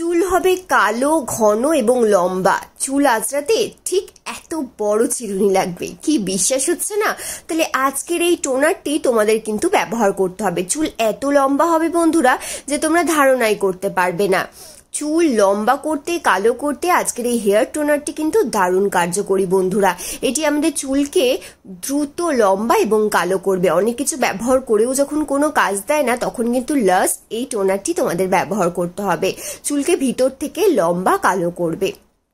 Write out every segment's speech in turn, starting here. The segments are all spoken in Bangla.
চুল হবে কালো ঘন এবং লম্বা চুল আঁচড়াতে ঠিক এত বড় চিরুনি লাগবে কি বিশ্বাস হচ্ছে না তাহলে আজকের এই টোনারটি তোমাদের কিন্তু ব্যবহার করতে হবে চুল এত লম্বা হবে বন্ধুরা যে তোমরা ধারণাই করতে পারবে না চুল লম্বা করতে কালো করতে আজকের এই হেয়ার টোনারটি কিন্তু দারুণ কার্যকরী বন্ধুরা এটি আমাদের চুলকে দ্রুত লম্বা এবং কালো করবে অনেক কিছু ব্যবহার করেও যখন কোনো কাজ দেয় না তখন কিন্তু লাস্ট এই টোনারটি তোমাদের ব্যবহার করতে হবে চুলকে ভিতর থেকে লম্বা কালো করবে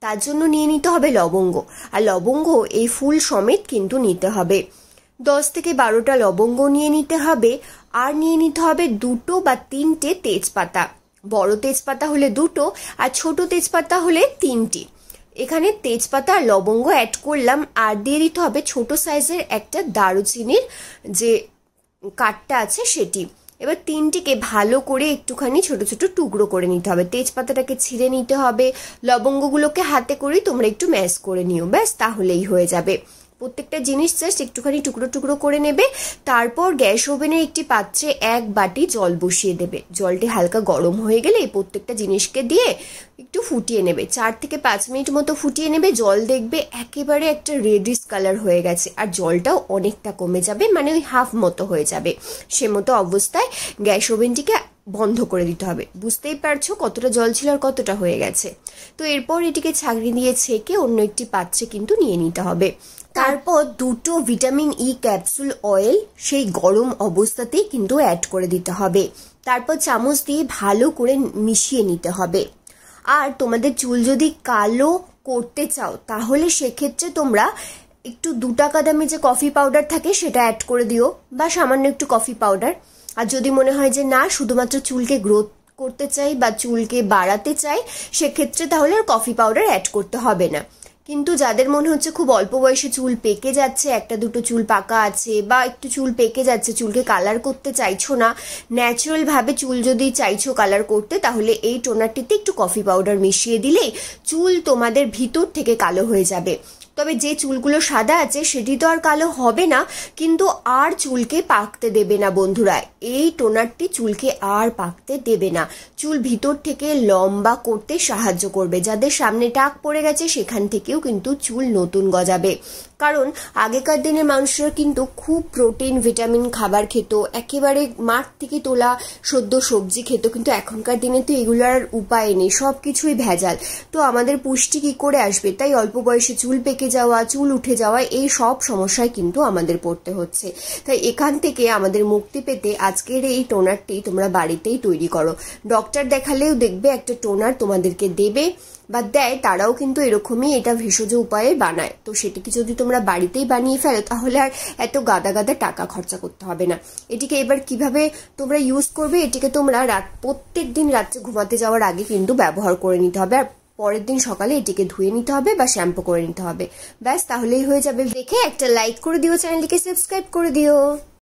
তার জন্য নিয়ে নিতে হবে লবঙ্গ আর লবঙ্গ এই ফুল সমেত কিন্তু নিতে হবে দশ থেকে বারোটা লবঙ্গ নিয়ে নিতে হবে আর নিয়ে নিতে হবে দুটো বা তিনটে তেজপাতা বড় তেজপাতা হলে দুটো আর ছোট তেজপাতা হলে তিনটি এখানে তেজপাতা আর লবঙ্গ অ্যাড করলাম আর দিয়ে দিতে হবে ছোট সাইজের একটা দারুচিনির যে কাঠটা আছে সেটি এবার তিনটিকে ভালো করে একটুখানি ছোট ছোট টুকরো করে নিতে হবে তেজপাতাটাকে ছিঁড়ে নিতে হবে লবঙ্গগুলোকে হাতে করেই তোমরা একটু ম্যাশ করে নিও ব্যাস তাহলেই হয়ে যাবে প্রত্যেকটা জিনিস জাস্ট একটুখানি টুকরো টুকরো করে নেবে তারপর গ্যাস ওভেনের একটি পাত্রে এক বাটি জল বসিয়ে দেবে জলটি হালকা গরম হয়ে গেলে প্রত্যেকটা জিনিসকে দিয়ে একটু ফুটিয়ে নেবে চার থেকে পাঁচ মিনিট মতো ফুটিয়ে নেবে জল দেখবে একেবারে একটা রেডিশ কালার হয়ে গেছে আর জলটাও অনেকটা কমে যাবে মানে ওই হাফ মতো হয়ে যাবে সে মতো অবস্থায় গ্যাস ওভেনটিকে বন্ধ করে দিতে হবে বুঝতেই পারছো কতটা জল ছিল আর কতটা হয়ে গেছে তো এরপর এটিকে ছাগড়ি দিয়ে ছেঁকে অন্য একটি পাত্রে কিন্তু নিয়ে নিতে হবে তারপর দুটো vitamin E e capsule oil সেই গরম অবস্থাতেই কিন্তু অ্যাড করে দিতে হবে তারপর চামচ দিয়ে ভালো করে মিশিয়ে নিতে হবে আর তোমাদের চুল যদি কালো করতে চাও তাহলে সেক্ষেত্রে তোমরা একটু দু টাকা দামে যে কফি পাউডার থাকে সেটা অ্যাড করে দিও বা সামান্য একটু কফি পাউডার আর যদি মনে হয় যে না শুধুমাত্র চুলকে গ্রোথ করতে চাই বা চুলকে বাড়াতে চাই সেক্ষেত্রে তাহলে আর কফি পাউডার অ্যাড করতে হবে না কিন্তু যাদের মনে হচ্ছে খুব অল্প বয়সে চুল পেকে যাচ্ছে একটা দুটো চুল পাকা আছে বা একটু চুল পেকে যাচ্ছে চুলকে কালার করতে চাইছো না ন্যাচারালভাবে চুল যদি চাইছো কালার করতে তাহলে এই টোনারটিতে একটু কফি পাউডার মিশিয়ে দিলেই চুল তোমাদের ভিতর থেকে কালো হয়ে যাবে তবে যে চুলগুলো সাদা আছে সেটি তো আর কালো হবে না কিন্তু আর চুলকে পাকতে দেবে না বন্ধুরা এই টোনারটি চুলকে আর পাকতে দেবে না চুল ভিতর থেকে লম্বা করতে সাহায্য করবে যাদের সামনে টাক পড়ে গেছে সেখান থেকেও কিন্তু চুল নতুন গজাবে কারণ আগেকার দিনের মানুষরা কিন্তু খুব প্রোটিন ভিটামিন খাবার খেত একেবারে মাঠ থেকে তোলা সদ্য সবজি খেত কিন্তু এখনকার দিনে তো এগুলো আর উপায় নেই সব কিছুই ভেজাল তো আমাদের পুষ্টি কি করে আসবে তাই অল্প বয়সে চুল পেকে পেকে যাওয়া চুল উঠে যাওয়া এই সব সমস্যায় কিন্তু আমাদের পড়তে হচ্ছে তাই এখান থেকে আমাদের মুক্তি পেতে আজকের এই টোনারটি তোমরা বাড়িতেই তৈরি করো ডক্টর দেখালেও দেখবে একটা টোনার তোমাদেরকে দেবে বা দেয় তারাও কিন্তু এরকমই এটা ভেষজ উপায়ে বানায় তো সেটিকে যদি তোমরা বাড়িতেই বানিয়ে ফেলো তাহলে আর এত গাদা গাদা টাকা খরচা করতে হবে না এটিকে এবার কিভাবে তোমরা ইউজ করবে এটিকে তোমরা রাত প্রত্যেক দিন রাত্রে ঘুমাতে যাওয়ার আগে কিন্তু ব্যবহার করে নিতে হবে আর পরের দিন সকালে এটিকে ধুয়ে নিতে হবে বা শ্যাম্পু করে নিতে হবে ব্যাস তাহলেই হয়ে যাবে দেখে একটা লাইক করে দিও চ্যানেলটিকে সাবস্ক্রাইব করে দিও